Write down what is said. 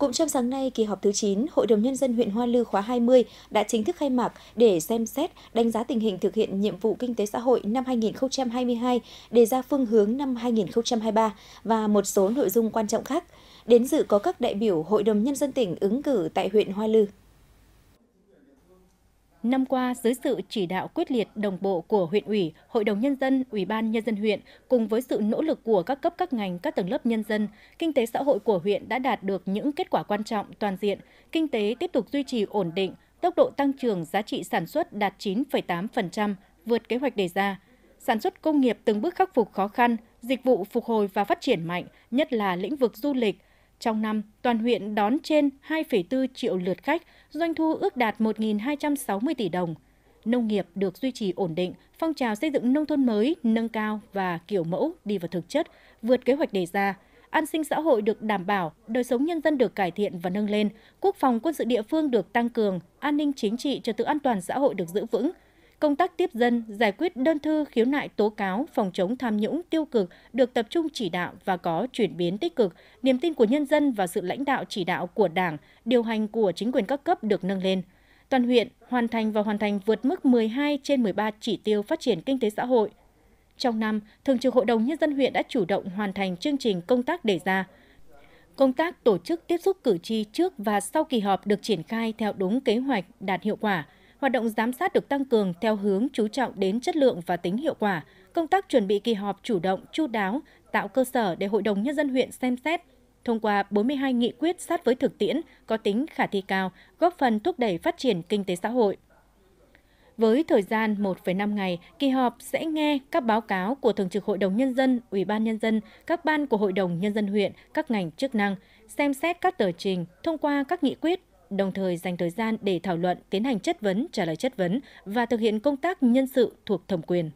Cũng trong sáng nay, kỳ họp thứ 9, Hội đồng Nhân dân huyện Hoa Lư khóa 20 đã chính thức khai mạc để xem xét, đánh giá tình hình thực hiện nhiệm vụ kinh tế xã hội năm 2022, đề ra phương hướng năm 2023 và một số nội dung quan trọng khác. Đến dự có các đại biểu Hội đồng Nhân dân tỉnh ứng cử tại huyện Hoa Lư. Năm qua, dưới sự chỉ đạo quyết liệt đồng bộ của huyện ủy, hội đồng nhân dân, ủy ban nhân dân huyện cùng với sự nỗ lực của các cấp các ngành, các tầng lớp nhân dân, kinh tế xã hội của huyện đã đạt được những kết quả quan trọng toàn diện, kinh tế tiếp tục duy trì ổn định, tốc độ tăng trưởng giá trị sản xuất đạt 9,8%, vượt kế hoạch đề ra. Sản xuất công nghiệp từng bước khắc phục khó khăn, dịch vụ phục hồi và phát triển mạnh, nhất là lĩnh vực du lịch, trong năm, toàn huyện đón trên 2,4 triệu lượt khách, doanh thu ước đạt 1.260 tỷ đồng. Nông nghiệp được duy trì ổn định, phong trào xây dựng nông thôn mới nâng cao và kiểu mẫu đi vào thực chất, vượt kế hoạch đề ra. An sinh xã hội được đảm bảo, đời sống nhân dân được cải thiện và nâng lên, quốc phòng quân sự địa phương được tăng cường, an ninh chính trị trật tự an toàn xã hội được giữ vững, Công tác tiếp dân, giải quyết đơn thư khiếu nại tố cáo, phòng chống tham nhũng tiêu cực được tập trung chỉ đạo và có chuyển biến tích cực, niềm tin của nhân dân và sự lãnh đạo chỉ đạo của Đảng, điều hành của chính quyền các cấp được nâng lên. Toàn huyện hoàn thành và hoàn thành vượt mức 12 trên 13 chỉ tiêu phát triển kinh tế xã hội. Trong năm, Thường trực Hội đồng Nhân dân huyện đã chủ động hoàn thành chương trình công tác đề ra, Công tác tổ chức tiếp xúc cử tri trước và sau kỳ họp được triển khai theo đúng kế hoạch đạt hiệu quả hoạt động giám sát được tăng cường theo hướng chú trọng đến chất lượng và tính hiệu quả, công tác chuẩn bị kỳ họp chủ động, chu đáo, tạo cơ sở để Hội đồng Nhân dân huyện xem xét, thông qua 42 nghị quyết sát với thực tiễn, có tính khả thi cao, góp phần thúc đẩy phát triển kinh tế xã hội. Với thời gian 1,5 ngày, kỳ họp sẽ nghe các báo cáo của Thường trực Hội đồng Nhân dân, Ủy ban Nhân dân, các ban của Hội đồng Nhân dân huyện, các ngành chức năng, xem xét các tờ trình, thông qua các nghị quyết, đồng thời dành thời gian để thảo luận, tiến hành chất vấn, trả lời chất vấn và thực hiện công tác nhân sự thuộc thẩm quyền.